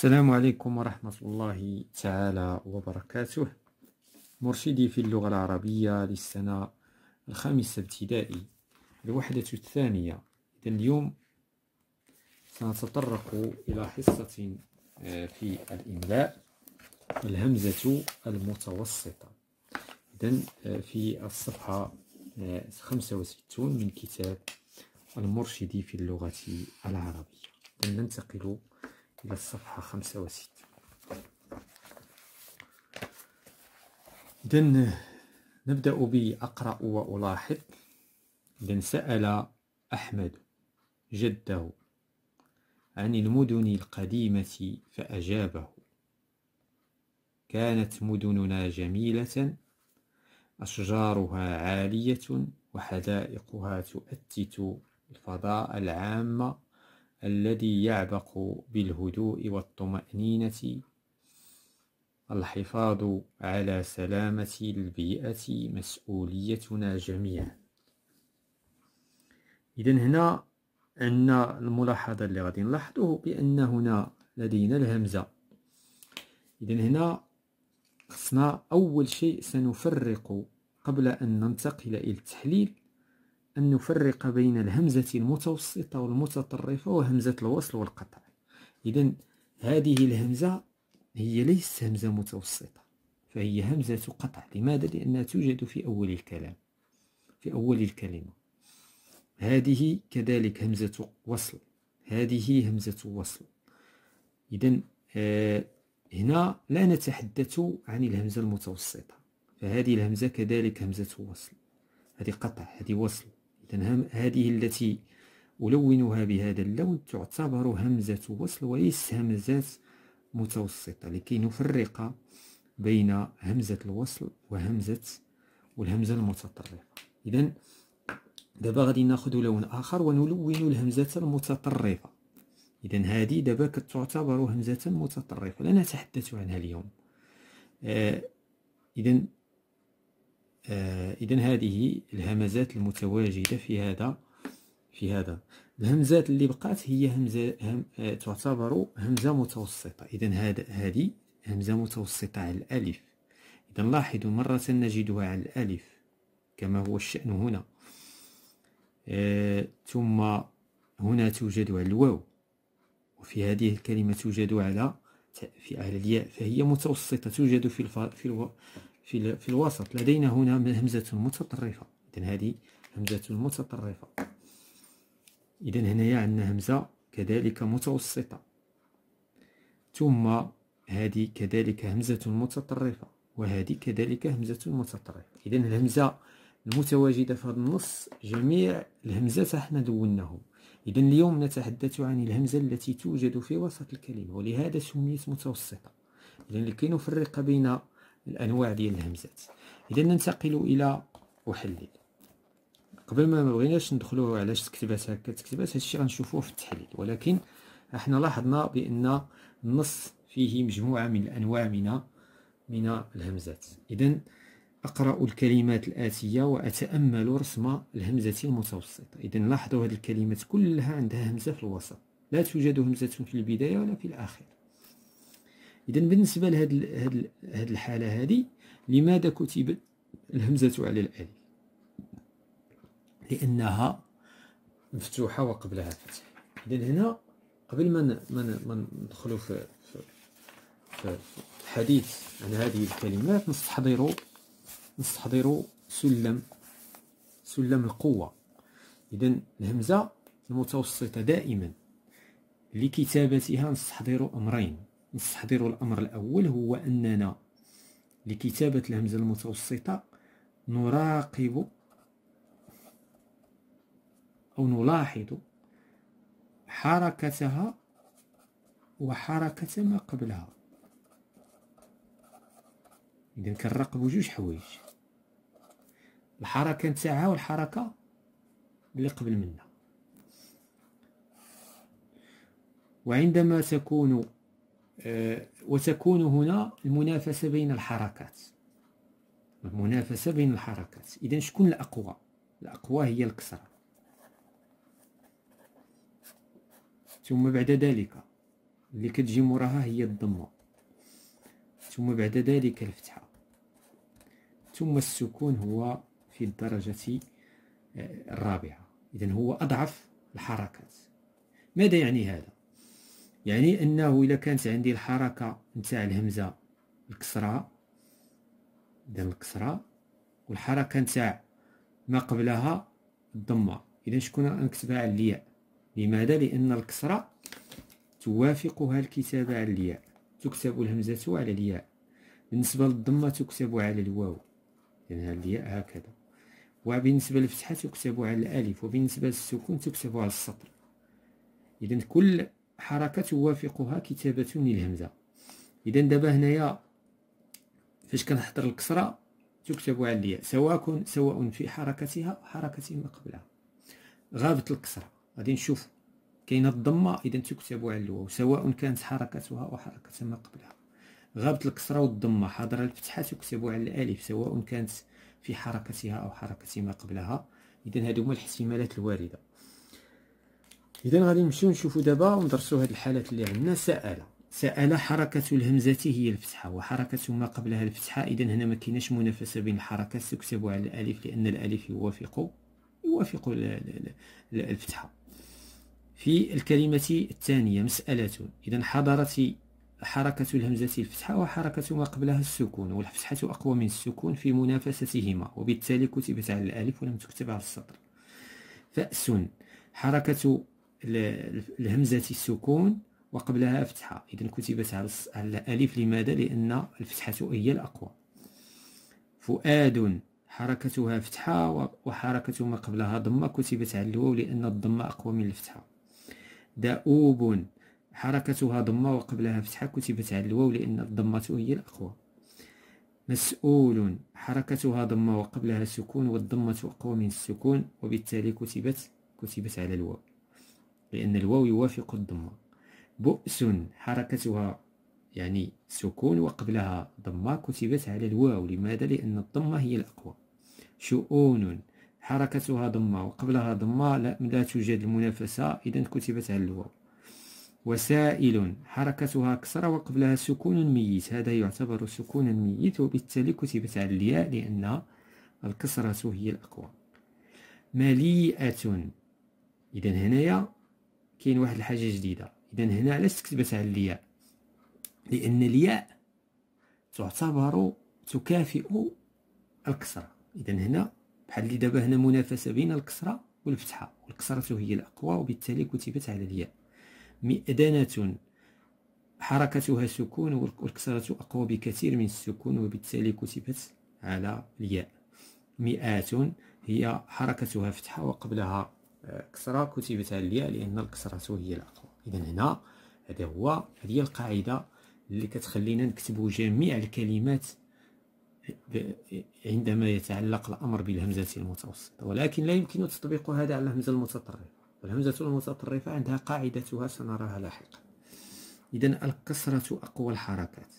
السلام عليكم ورحمة الله تعالى وبركاته مرشدي في اللغة العربية للسنة الخامسة ابتدائي الوحدة الثانية إذا اليوم سنتطرق إلى حصة آه، في الإملاء الهمزة المتوسطة إذا آه، في الصفحة 65 آه، من كتاب المرشدي في اللغة العربية ننتقل إلى الصفحة 65 إذن نبدأ بأقرأ وألاحظ إذن سأل أحمد جده عن المدن القديمة فأجابه كانت مدننا جميلة أشجارها عالية وحدائقها تؤتت الفضاء العام الذي يعبق بالهدوء والطمأنينة الحفاظ على سلامة البيئة مسؤوليتنا جميعا إذا هنا عندنا الملاحظة اللي غادي نلاحظه بأن هنا لدينا الهمزة إذا هنا خصنا أول شيء سنفرق قبل أن ننتقل إلى التحليل أن نفرق بين الهمزة المتوسطة والمتطرفة وهمزة الوصل والقطع إذا هذه الهمزة هي ليست همزة متوسطة فهي همزة قطع لماذا؟ لأنها توجد في أول الكلام في أول الكلمة هذه كذلك همزة وصل هذه همزة وصل إذا آه هنا لا نتحدث عن الهمزة المتوسطة فهذه الهمزة كذلك همزة وصل هذه قطع هذه وصل إذن هذه التي ألونها بهذا اللون تعتبر همزة وصل وليس همزات متوسطة لكي نفرق بين همزة الوصل وهمزة والهمزة المتطرفة إذا دابا غادي ناخذ لون آخر ونلون الهمزة المتطرفة إذا هذه دابا كتعتبر همزة متطرفة لا نتحدث عنها اليوم آه إذا آه، اذا هذه الهمزات المتواجده في هذا في هذا الهمزات اللي بقات هي همزه هم آه، تعتبر همزه متوسطه اذا هذا هذه همزه متوسطه على الالف اذا لاحظوا مره نجدها على الالف كما هو الشان هنا آه ثم هنا توجد على الواو وفي هذه الكلمه توجد على في اهل الياء فهي متوسطه توجد في الف... في الو... في, في الوسط لدينا هنا همزة متطرفة إذا هذه همزة متطرفة إذا هنايا عندنا همزة كذلك متوسطة ثم هذه كذلك همزة متطرفة وهذه كذلك همزة متطرفة إذا الهمزة المتواجدة في هذا النص جميع الهمزات احنا دوناهم إذا اليوم نتحدث عن الهمزة التي توجد في وسط الكلمة ولهذا سميت متوسطة إذا لكي نفرق بين الانواع ديال الهمزات اذا ننتقل الى احلل قبل ما بغيناش ندخلو علاش تكتبات هكا تكتبات هادشي غنشوفوه في التحليل ولكن احنا لاحظنا بان النص فيه مجموعه من الانواع من من الهمزات اذا اقرا الكلمات الاتيه واتامل رسم الهمزه المتوسطه اذا لاحظوا هذه الكلمات كلها عندها همزه في الوسط لا توجد همزه في البدايه ولا في الاخر اذا بالنسبه لهاد هاد الحاله هذه لماذا كتب الهمزه على الالف لانها مفتوحه وقبلها فتح اذا هنا قبل ما ما ندخلوا في, في, في الحديث عن هذه الكلمات نستحضروا نستحضروا سلم سلم القوه اذا الهمزه المتوسطه دائما لكتابتها نستحضر امرين نستحضروا الأمر الأول هو أننا لكتابة الهمزة المتوسطة نراقب أو نلاحظ حركتها وحركة ما قبلها إذا كنراقبو جوج حوايج الحركة نتاعها والحركة اللي قبل منها وعندما تكون آه، وتكون هنا المنافسة بين الحركات المنافسة بين الحركات إذا شكون الأقوى الأقوى هي الكسرة ثم بعد ذلك اللي كتجي موراها هي الضمة ثم بعد ذلك الفتحة ثم السكون هو في الدرجة آه، الرابعة إذا هو أضعف الحركات ماذا يعني هذا يعني انه الا كانت عندي الحركه نتاع الهمزه الكسره ديال الكسره والحركه نتاع ما قبلها الضمه اذا شكون نكتبها على الياء لماذا لان الكسره توافقها الكتابه على الياء تكتب الهمزه على الياء بالنسبه للضمه تكتب على الواو يعني لانها الياء هكذا وبالنسبه للفتحه تكتب على الالف وبالنسبه للسكون تكتب على السطر اذا كل حركة توافقها كتابة للهمزة إذا دابا هنايا فاش كنحضر الكسرة تكتب على الياء سواء سواء في حركتها أو حركة ما قبلها غابت الكسرة غادي نشوف كاينة الضمة إذا تكتب على الواو سواء كانت حركتها أو حركة ما قبلها غابت الكسرة والضمة حاضرة الفتحة تكتب على الألف سواء كانت في حركتها أو حركة ما قبلها إذا هادو هما الاحتمالات الواردة اذا غادي نمشيو نشوفو دابا وندرسو هاد الحالات اللي عندنا سأل سأل حركة الهمزة هي الفتحة وحركة ما قبلها الفتحة إذا هنا ما كايناش منافسة بين الحركة تكتب على الألف لأن الألف يوافق يوافق الفتحة في الكلمة الثانية مسألة إذا حضرت حركة الهمزة الفتحة وحركة ما قبلها السكون والفتحة أقوى من السكون في منافستهما وبالتالي كتبت على الألف ولم تكتب على السطر فأس حركة الهمزة السكون وقبلها فتحة إذا كتبت على الألف لماذا؟ لأن الفتحة هي الأقوى فؤاد حركتها فتحة وحركة ما قبلها ضمة كتبت على الواو لأن الضمة أقوى من الفتحة دؤوب حركتها ضمة وقبلها فتحة كتبت على الواو لأن الضمة هي الأقوى مسؤول حركتها ضمة وقبلها سكون والضمة أقوى من السكون وبالتالي كتبت كتبت على الواو لأن الواو يوافق الضمة بؤس حركتها يعني سكون وقبلها ضمة كتبت على الواو لماذا؟ لأن الضمة هي الأقوى شؤون حركتها ضمة وقبلها ضمة لا, لا توجد المنافسة إذا كتبت على الواو وسائل حركتها كسرة وقبلها سكون ميت هذا يعتبر سكون ميت وبالتالي كتبت على الياء لأن الكسرة هي الأقوى مليئة إذا هنايا كاين واحد الحاجه جديده اذا هنا علاش على الياء لان الياء تعتبر تكافئ الكسره اذا هنا بحال اللي دابا هنا منافسه بين الكسره والفتحه والكسره هي الاقوى وبالتالي كتبت على الياء مئدنه حركتها سكون والكسرة أقوى بكثير من السكون وبالتالي كتبت على الياء مئات هي حركتها فتحة وقبلها كسرة كتبت على الياء لأن الكسرة هي الأقوى إذا هنا هذا هو هذه هي القاعدة اللي كتخلينا نكتبو جميع الكلمات عندما يتعلق الأمر بالهمزة المتوسطة ولكن لا يمكن تطبيق هذا على الهمزة المتطرفة الهمزة المتطرفة عندها قاعدتها سنراها لاحقا إذا الكسرة أقوى الحركات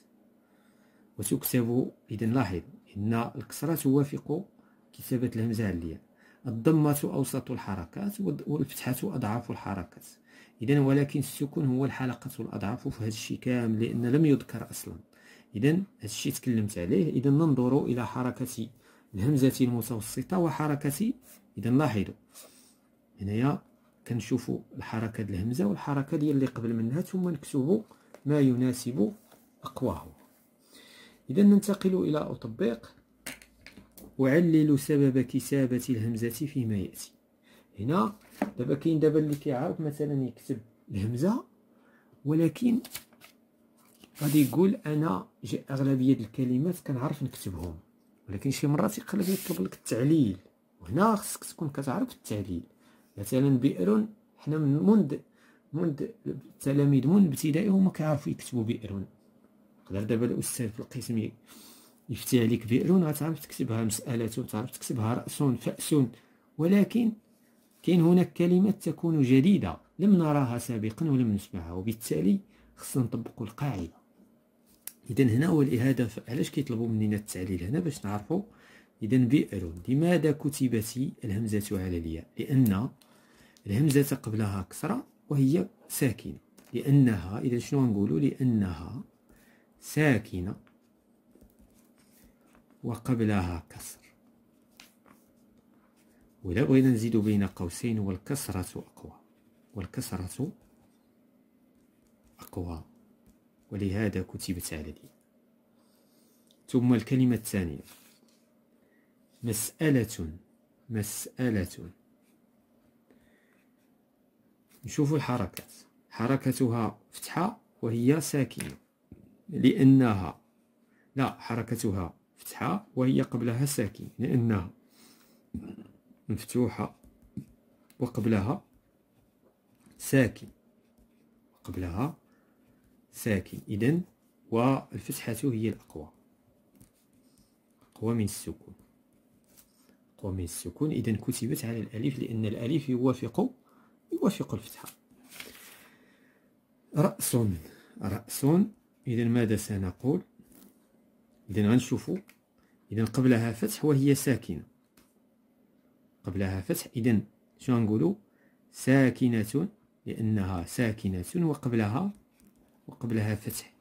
وتكتب إذا لاحظ إن الكسرة توافق كتابة الهمزة على الياء الضمة أوسط الحركات والفتحة أضعاف الحركات إذا ولكن السكون هو الحلقة الأضعف في هذا الشيء كامل لأن لم يذكر أصلا إذا هذا الشيء تكلمت عليه إذا ننظر إلى حركة الهمزة المتوسطة وحركة إذا لاحظوا هنايا كنشوف الحركة الهمزة والحركة ديال اللي قبل منها ثم نكتب ما يناسب أقواه إذا ننتقل إلى أطبق أعلل سبب كتابة الهمزة فيما يأتي هنا دابا كاين دابا اللي كيعرف مثلا يكتب الهمزة ولكن غادي يقول أنا أغلبية الكلمات كنعرف نكتبهم ولكن شي مرات يقلب يطلب لك التعليل وهنا خصك تكون كتعرف التعليل مثلا بئر حنا من منذ منذ التلاميذ من ابتدائي هما كيعرفوا يكتبوا بئر يقدر دابا الاستاذ في القسم يفتي عليك بئرون غتعرف تكتبها مسألة وتعرف تكتبها رأس فأس ولكن كاين هناك كلمات تكون جديدة لم نراها سابقا ولم نسمعها وبالتالي خصنا نطبقوا القاعدة إذا هنا هو علاش كيطلبوا مننا التعليل هنا باش نعرفوا إذا بئر لماذا كتبت الهمزة على الياء لأن الهمزة قبلها كسرة وهي ساكنة لأنها إذا شنو نقولوا لأنها ساكنة وقبلها كسر ولا بغينا نزيد بين قوسين والكسرة أقوى والكسرة أقوى ولهذا كتبت على دي ثم الكلمة الثانية مسألة مسألة نشوف الحركات حركتها فتحة وهي ساكنة لأنها لا حركتها فتحة وهي قبلها ساكن لأنها مفتوحة وقبلها ساكن قبلها ساكن إذن والفتحة هي الأقوى أقوى من السكون أقوى من السكون إذن كتبت على الألف لأن الألف يوافق يوافق الفتحة رأس رأس إذا ماذا سنقول اذا غنشوفوا اذا قبلها فتح وهي ساكنه قبلها فتح اذا شنو غنقولو ساكنه لانها ساكنه وقبلها وقبلها فتح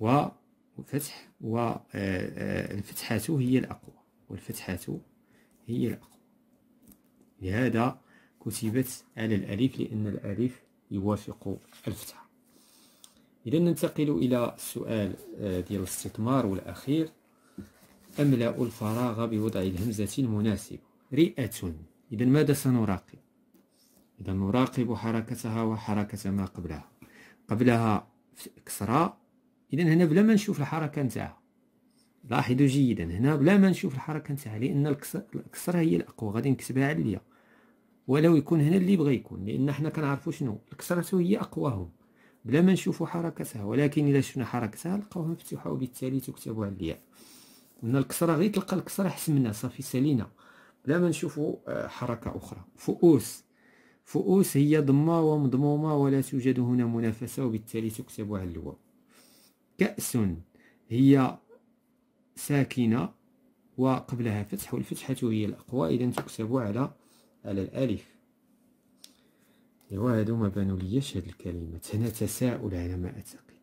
وفتح والفتحة آه، آه، هي الأقوى والفتحة هي الأقوى لهذا كتبت على الألف لأن الألف يوافق الفتحة إذا ننتقل إلى السؤال آه، ديال الاستثمار والأخير أملأ الفراغ بوضع الهمزة المناسبة رئة إذا ماذا سنراقب إذا نراقب حركتها وحركة ما قبلها قبلها كسرة إذا هنا بلا ما نشوف الحركة نتاعها لاحظوا جيدا هنا بلا ما نشوف الحركة نتاعها لأن الكسرة هي الأقوى غادي نكتبها عليا ولو يكون هنا اللي بغى يكون لأن حنا كنعرفوا شنو الكسرة هي أقواهم بلا ما نشوفوا حركتها ولكن الا شفنا حركتها نلقاوها مفتوحه وبالتالي تكتب على الياء من الكسره غير تلقى الكسره حسمنا صافي سالينا بلا ما نشوفوا آه، حركه اخرى فؤوس فؤوس هي ضمه ومضمومه ولا توجد هنا منافسه وبالتالي تكتب على الواو كأس هي ساكنه وقبلها فتح والفتحه هي الاقوى اذا تكتب على على الالف ايوا هادو ما بانو ليش هاد الكلمات هنا تساؤل على ما اعتقد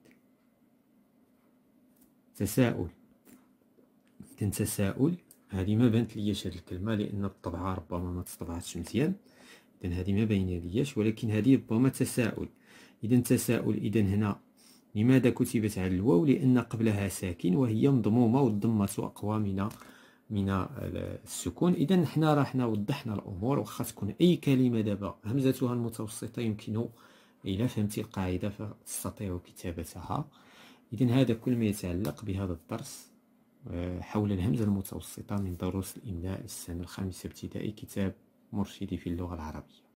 تساؤل كان تساؤل هادي ما بانت ليش هاد الكلمه لان الطبعه ربما ما تطبعتش مزيان اذا هادي ما باينه ليش ولكن هادي ربما تساؤل اذا تساؤل اذا هنا لماذا كتبت على الواو لان قبلها ساكن وهي مضمومه والضمه اقوى من من السكون اذا حنا راه وضحنا الامور واخا تكون اي كلمه دابا همزتها المتوسطه يمكن الى فهمتي القاعده فتستطيع كتابتها اذا هذا كل ما يتعلق بهذا الدرس آه، حول الهمزه المتوسطه من دروس الاملاء السنه الخامسه ابتدائي كتاب مرشدي في اللغه العربيه